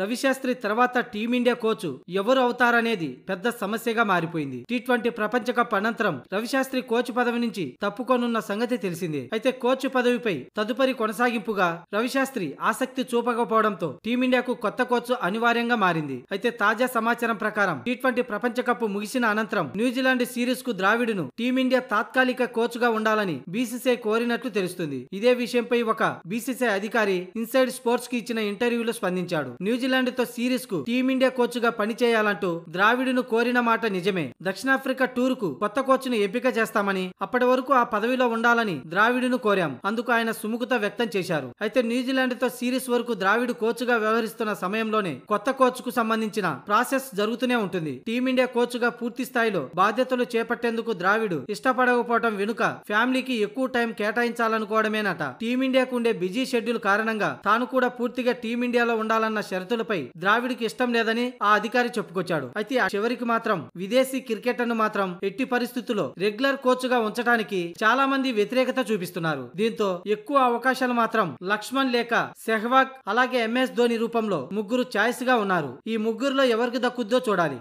రవిశాస్త్రి తర్వాత team India coach ఎవరు అవుతారనేది పెద్ద సమస్యగా మారిపోయింది టీ ట్వంటీ ప్రపంచ కప్ అనంతరం రవిశాస్త్రి కోచ్ పదవి నుంచి తప్పుకొనున్న సంగతి తెలిసిందే అయితే కోచ్ పదవిపై తదుపరి కొనసాగింపుగా రవిశాస్త్రి ఆసక్తి చూపకపోవడంతో టీమిండియాకు కొత్త కోచ్ అనివార్యంగా మారింది అయితే తాజా సమాచారం ప్రకారం టీ ట్వంటీ ప్రపంచ కప్ ముగిసిన అనంతరం న్యూజిలాండ్ సిరీస్ కు ద్రావిడును టీమిండియా తాత్కాలిక కోచ్ గా ఉండాలని బీసీసీఐ కోరినట్లు తెలుస్తుంది ఇదే విషయంపై ఒక బీసీసీఐ అధికారి ఇన్సైడ్ స్పోర్ట్స్ కి ఇచ్చిన ఇంటర్వ్యూలో స్పందించాడు న్యూజిలాండ్ సిరీస్ కు టీమిండియా గా పనిచేయాలంటూ ద్రావిడును కోరిన మాట నిజమే దక్షిణాఫ్రికా టూర్ కు కొత్త కోచ్ ను ఎంపిక చేస్తామని అప్పటి వరకు ఆ పదవిలో ఉండాలని ద్రావిడును కోరాం అందుకు ఆయన సుముఖత వ్యక్తం చేశారు అయితే న్యూజిలాండ్ తో సిరీస్ వరకు ద్రావిడు కోచ్గా వ్యవహరిస్తున్న సమయంలోనే కొత్త కోచ్ కు సంబంధించిన ప్రాసెస్ జరుగుతూనే ఉంటుంది టీమిండియా కోచ్గా పూర్తి స్థాయిలో బాధ్యతలు చేపట్టేందుకు ద్రావిడు ఇష్టపడకపోవడం వెనుక ఫ్యామిలీకి ఎక్కువ టైం కేటాయించాలనుకోవడమేనట టీమిండియాకు ఉండే బిజీ షెడ్యూల్ కారణంగా తాను కూడా పూర్తిగా టీమిండియాలో ఉండాలన్న షరతులు ఫిర్యాదులపై ద్రావిడికి ఇష్టం లేదని ఆ అధికారి చెప్పుకొచ్చాడు అయితే చివరికి మాత్రం విదేశీ క్రికెటర్ను మాత్రం ఎట్టి పరిస్థితుల్లో రెగ్యులర్ కోచ్ గా ఉంచడానికి చాలా మంది వ్యతిరేకత చూపిస్తున్నారు దీంతో ఎక్కువ అవకాశాలు మాత్రం లక్ష్మణ్ లేక సెహ్వాగ్ అలాగే ఎంఎస్ ధోని రూపంలో ముగ్గురు ఛాయిస్ గా ఉన్నారు ఈ ముగ్గురులో ఎవరికి దక్కుద్దో చూడాలి